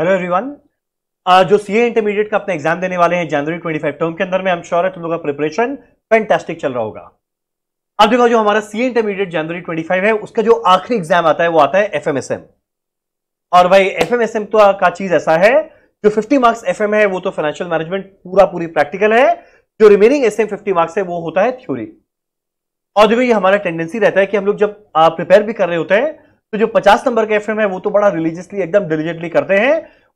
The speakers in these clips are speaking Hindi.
हेलो एवरीवन uh, जो सीए इंटरमीडिएट का अपना एग्जाम देने वाले हैं जनवरी 25 टर्म के अंदर में हम श्योर है तुम लोग का प्रिपरेशन फैंटेस्टिक चल रहा होगा अब देखो जो हमारा सीए इंटरमीडिएट जनवरी 25 है उसका जो आखिरी एग्जाम आता है वो आता है एफएमएसएम और भाई एफएमएसएम तो का चीज ऐसा है जो फिफ्टी मार्क्स एफ है वो तो फाइनेंशियल मैनेजमेंट पूरा पूरी प्रैक्टिकल है जो रिमेनिंग एस एम मार्क्स है वो होता है थ्योरी और देखो ये हमारा टेंडेंसी रहता है कि हम लोग जब प्रिपेयर भी कर रहे होते हैं तो जो 50 नंबर के एफ है वो तो बड़ा रिलीजियसली एकदम डिलीजेंटली करते हैं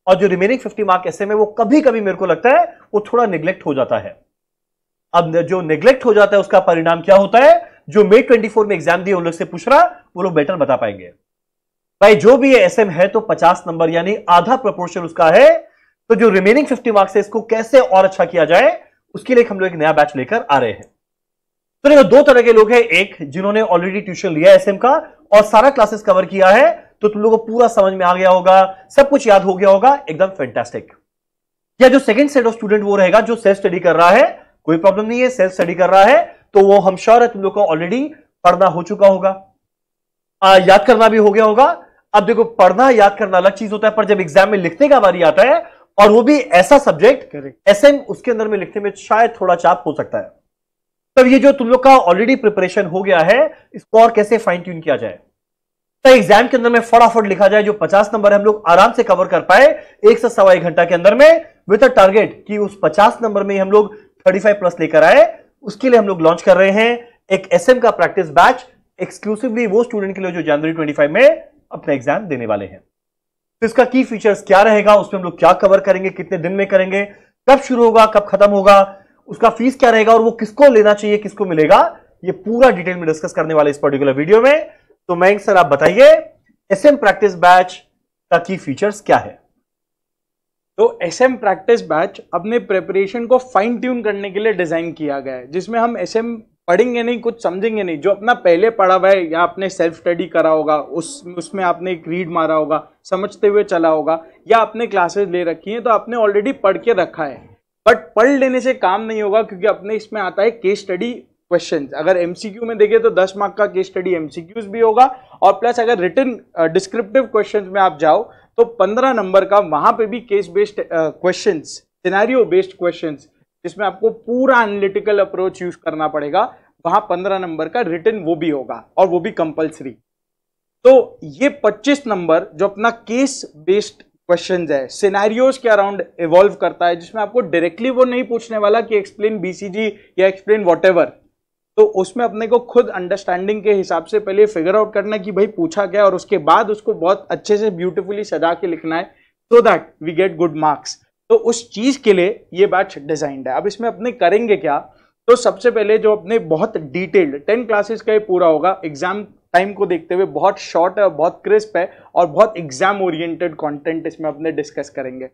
और जो रिमेनिंग 50 मार्क ऐसे में वो कभी कभी मेरे को लगता है वो थोड़ा निग्लेक्ट हो जाता है अब जो निग्लेक्ट हो जाता है उसका परिणाम क्या होता है जो मे 24 में एग्जाम दिए उन लोग से पूछ रहा वो लोग बेटर बता पाएंगे भाई जो भी एस एम है तो 50 नंबर यानी आधा प्रपोर्शन उसका है तो जो रिमेनिंग 50 मार्क्स है इसको कैसे और अच्छा किया जाए उसके लिए हम लोग एक नया बैच लेकर आ रहे हैं तो देखो दो तरह के लोग हैं एक जिन्होंने ऑलरेडी ट्यूशन लिया एसएम का और सारा क्लासेस कवर किया है तो तुम लोगों को पूरा समझ में आ गया होगा सब कुछ याद हो गया होगा एकदम फैंटेस्टिक या जो सेकंड सेट ऑफ स्टूडेंट वो रहेगा जो सेल्फ स्टडी कर रहा है कोई प्रॉब्लम नहीं है सेल्फ स्टडी कर रहा है तो वो हम श्योर है तुम लोग को ऑलरेडी पढ़ना हो चुका होगा आ, याद करना भी हो गया होगा अब देखो पढ़ना याद करना अलग चीज होता है पर जब एग्जाम में लिखने का बारी आता है और वो भी ऐसा सब्जेक्ट एस एम उसके अंदर में लिखने में शायद थोड़ा चाप हो सकता है तब तो ये जो तुम लोग का ऑलरेडी प्रिपरेशन हो गया है इसको और कैसे फाइन ट्यून किया जाए तो एग्जाम के अंदर में फटाफट लिखा जाए जो 50 नंबर हम लोग आराम से कवर कर पाए एक से सवा एक घंटा के अंदर में विद अ टारगेट कि उस 50 नंबर में हम लोग 35 प्लस लेकर आए उसके लिए हम लोग लॉन्च कर रहे हैं एक एसएम का प्रैक्टिस बैच एक्सक्लूसिवली वो स्टूडेंट के लिए जो जनवरी 25 में अपना एग्जाम देने वाले हैं तो इसका की फीचर्स क्या रहेगा उसमें हम लोग क्या कवर करेंगे कितने दिन में करेंगे कब शुरू होगा कब खत्म होगा उसका फीस क्या रहेगा और वो किसको लेना चाहिए किसको मिलेगा ये पूरा डिटेल में डिस्कस करने वाले इस पर्टिकुलर वीडियो में तो मैं सर आप बताइए एस एम प्रैक्टिस बैच का की फीचर्स क्या है तो एस एम प्रैक्टिस बैच अपने प्रेपरेशन को फाइन ट्यून करने के लिए डिजाइन किया गया है जिसमें हम एस एम पढ़ेंगे नहीं कुछ समझेंगे नहीं जो अपना पहले पढ़ा हुआ है या आपने सेल्फ स्टडी करा होगा उस उसमें आपने एक रीड मारा होगा समझते हुए चला होगा या आपने क्लासेस ले रखी हैं तो आपने ऑलरेडी पढ़ के रखा है बट पढ़ लेने से काम नहीं होगा क्योंकि अपने इसमें आता है केस स्टडी क्वेश्चन अगर एमसीक्यू में देखें तो 10 मार्क का केस स्टडी एमसीक्यूज भी होगा और प्लस अगर रिटर्न डिस्क्रिप्टिव क्वेश्चन में आप जाओ तो 15 नंबर का वहां पे भी case based question scenario based question जिसमें आपको पूरा एनालिटिकल अप्रोच यूज करना पड़ेगा वहां पंद्रह नंबर का रिटर्न वो भी होगा और वो भी कंपल्सरी तो ये पच्चीस नंबर जो अपना केस बेस्ड क्वेश्चन है सिनेरियोज के अराउंड इवॉल्व करता है जिसमें आपको डायरेक्टली वो नहीं पूछने वाला कि एक्सप्लेन बीसीजी या एक्सप्लेन वॉट तो उसमें अपने को खुद अंडरस्टैंडिंग के हिसाब से पहले फिगर आउट करना है कि भाई पूछा गया और उसके बाद उसको बहुत अच्छे से ब्यूटिफुली सजा के लिखना है so that we get good marks तो उस चीज के लिए ये बैच डिजाइंड है अब इसमें अपने करेंगे क्या तो सबसे पहले जो अपने बहुत डिटेल्ड टेन क्लासेस का ये पूरा होगा एग्जाम टाइम को देखते हुए बहुत शॉर्ट है और बहुत क्रिस्प है और बहुत एग्जाम ओरिएंटेड कंटेंट इसमें अपने डिस्कस करेंगे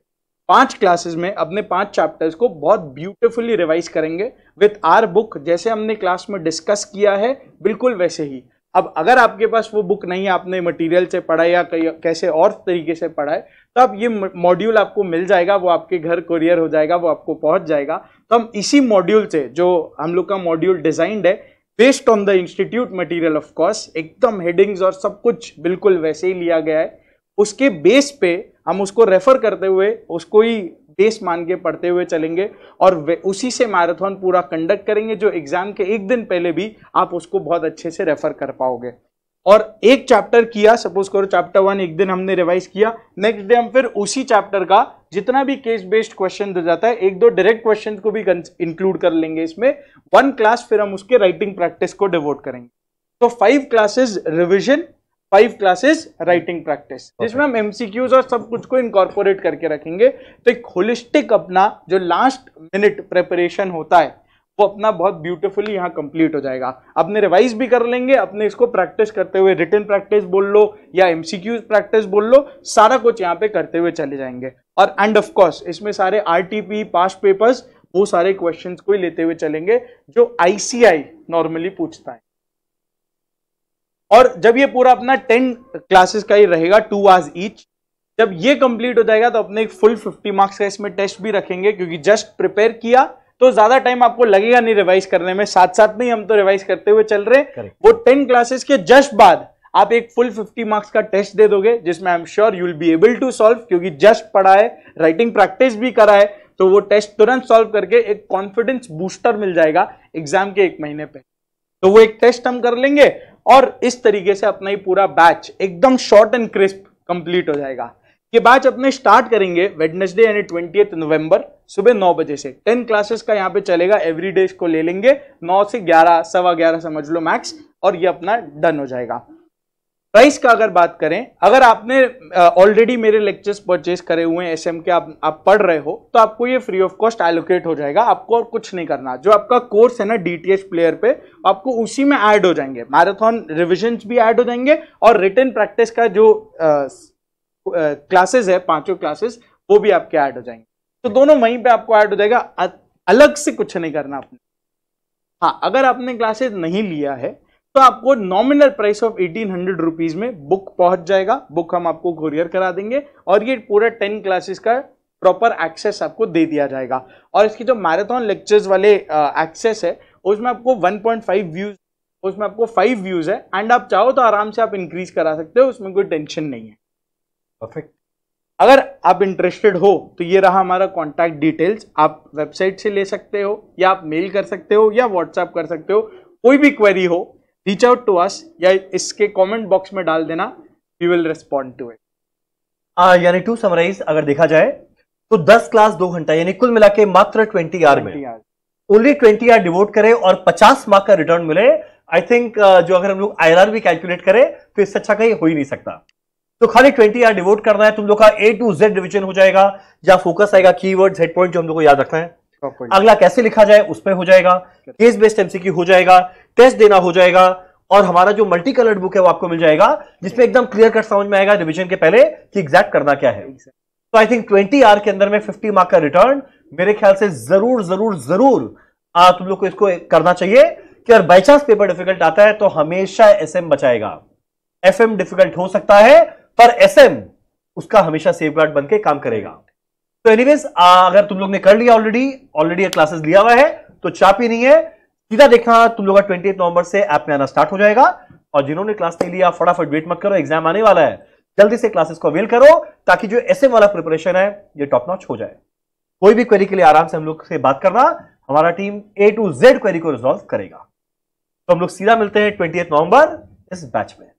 पांच क्लासेस में अपने पांच चैप्टर्स को बहुत ब्यूटीफुली रिवाइज करेंगे विथ आर बुक जैसे हमने क्लास में डिस्कस किया है बिल्कुल वैसे ही अब अगर आपके पास वो बुक नहीं है आपने मटेरियल से पढ़ा या कैसे और तरीके से पढ़ा है तो अब ये मॉड्यूल आपको मिल जाएगा वो आपके घर कोरियर हो जाएगा वो आपको पहुंच जाएगा तो हम इसी मॉड्यूल से जो हम लोग का मॉड्यूल डिजाइंड है based on the institute material of course एकदम हेडिंग्स और सब कुछ बिल्कुल वैसे ही लिया गया है उसके बेस पे हम उसको रेफर करते हुए उसको ही बेस मान के पढ़ते हुए चलेंगे और उसी से मैराथन पूरा कंडक्ट करेंगे जो एग्ज़ाम के एक दिन पहले भी आप उसको बहुत अच्छे से रेफर कर पाओगे और एक चैप्टर किया सपोज करो चैप्टर वन एक दिन हमने रिवाइज किया नेक्स्ट डे हम फिर उसी चैप्टर का जितना भी केस बेस्ड क्वेश्चन दे जाता है एक दो डायरेक्ट क्वेश्चन को भी इंक्लूड कर लेंगे इसमें वन क्लास फिर हम उसके राइटिंग प्रैक्टिस को डिवोट करेंगे तो five classes revision five classes writing practice जिसमें हम एमसीक्यूज और सब कुछ को इनकॉर्पोरेट करके रखेंगे तो एक होलिस्टिक अपना जो लास्ट मिनट प्रेपरेशन होता है वो अपना बहुत ब्यूटीफुली यहाँ कंप्लीट हो जाएगा अपने रिवाइज भी कर लेंगे अपने इसको प्रैक्टिस करते हुए रिटर्न प्रैक्टिस बोल लो या एम प्रैक्टिस बोल लो सारा कुछ यहाँ पे करते हुए चले जाएंगे और एंड ऑफ कोर्स इसमें सारे आरटीपी पास पेपर्स वो सारे क्वेश्चन को ही लेते हुए चलेंगे जो आईसीआई नॉर्मली पूछता है और जब ये पूरा अपना टेन क्लासेस का ही रहेगा टू आवर्स ईच जब ये कंप्लीट हो जाएगा तो अपने एक फुल 50 मार्क्स का इसमें टेस्ट भी रखेंगे क्योंकि जस्ट प्रिपेयर किया तो ज्यादा टाइम आपको लगेगा नहीं रिवाइज करने में साथ साथ में हम तो रिवाइज करते हुए चल रहे वो टेन क्लासेस के जस्ट बाद आप एक फुल 50 मार्क्स का टेस्ट दे दोगे जिसमें I am sure you will be able to solve क्योंकि जस्ट पढ़ा है राइटिंग प्रैक्टिस भी करा है तो वो टेस्ट तुरंत सॉल्व करके एक कॉन्फिडेंस बूस्टर मिल जाएगा एग्जाम के एक महीने पे तो वो एक टेस्ट हम कर लेंगे और इस तरीके से अपना ही पूरा बैच एकदम शॉर्ट एंड क्रिस्प कंप्लीट हो जाएगा ये बैच अपने स्टार्ट करेंगे वेडनेसडे यानी ट्वेंटी नवंबर सुबह नौ बजे से टेन क्लासेस का यहाँ पे चलेगा एवरी डे इसको ले लेंगे नौ से ग्यारह सवा ग्यारह समझ लो मैक्स और ये अपना डन हो जाएगा प्राइस का अगर बात करें अगर आपने ऑलरेडी मेरे लेक्चर्स परचेज करे हुए हैं एसएम के आप आप पढ़ रहे हो तो आपको ये फ्री ऑफ कॉस्ट एलोकेट हो जाएगा आपको और कुछ नहीं करना जो आपका कोर्स है ना डीटीएच प्लेयर पे आपको उसी में ऐड हो जाएंगे मैराथन रिविजन भी ऐड हो जाएंगे और रिटर्न प्रैक्टिस का जो आ, क्लासेस है पांचों क्लासेस वो भी आपके ऐड हो जाएंगे तो दोनों वहीं पे आपको ऐड हो जाएगा अलग से कुछ नहीं करना आपने हाँ अगर आपने क्लासेस नहीं लिया है तो आपको nominal price of eighteen hundred rupees में बुक पहुंच जाएगा बुक हम आपको कुरियर करा देंगे और ये पूरा टेन क्लासेस का प्रॉपर एक्सेस आपको दे दिया जाएगा और इसकी जो मैराथन लेक्चर्स वाले एक्सेस है उसमें आपको 1.5 व्यूज उसमें आपको 5 व्यूज है एंड आप चाहो तो आराम से आप इंक्रीज करा सकते हो उसमें कोई टेंशन नहीं है परफेक्ट अगर आप इंटरेस्टेड हो तो ये रहा हमारा कॉन्टैक्ट डिटेल्स आप वेबसाइट से ले सकते हो या आप मेल कर सकते हो या व्हाट्सएप कर सकते हो कोई भी क्वेरी हो रीच आउट टू अस या इसके कमेंट बॉक्स में डाल देना we will respond to it यानी टू समराइज अगर देखा जाए तो 10 क्लास दो घंटा यानी कुल मिला के मात्र 20 आर में ओनली 20 आर डिवोट करें और 50 मार्क का रिटर्न मिले आई थिंक uh, जो अगर हम लोग आई भी कैलकुलेट करें तो इससे अच्छा कहीं हो ही नहीं सकता तो खाली ट्वेंटी आर डिवोट करना है तुम लोग का ए टू जेड डिविजन हो जाएगा या फोकस आएगा की वर्ड हेड पॉइंट जो हम लोग को याद रखना है अगला कैसे लिखा जाए उस पर हो जाएगा केस बेस्ड एमसीक्यू हो जाएगा टेस्ट देना हो जाएगा और हमारा जो मल्टी कलर्ड बुक है वो आपको मिल जाएगा जिसमें एकदम क्लियर कट समझ में आएगा रिविजन के पहले कि एग्जैक्ट करना क्या है तो आई थिंक ट्वेंटी आर के अंदर में फिफ्टी मार्क का रिटर्न मेरे ख्याल से जरूर जरूर जरूर आ, तुम लोग को इसको करना चाहिए कि अगर बाई चांस पेपर डिफिकल्ट आता है तो हमेशा एस एम बचाएगा एफ एम डिफिकल्ट हो सकता है पर एसएम उसका हमेशा सेफ गार्ड बन के काम करेगा तो एनीवेज अगर तुम लोग ने कर लिया ऑलरेडी ऑलरेडी क्लासेस लिया हुआ है तो चाप ही नहीं है सीधा देखना तुम लोग का ट्वेंटी नवंबर से ऐप में आना स्टार्ट हो जाएगा और जिन्होंने क्लास नहीं लिया फटाफट वेट मत करो एग्जाम आने वाला है जल्दी से क्लासेस को अवेल करो ताकि जो एसएम वाला प्रिपरेशन है ये टॉप नॉच हो जाए कोई भी क्वेरी के लिए आराम से हम लोग से बात करना हमारा team A to Z query को रिजोल्व करेगा तो हम लोग सीधा मिलते हैं ट्वेंटी नवंबर इस बैच में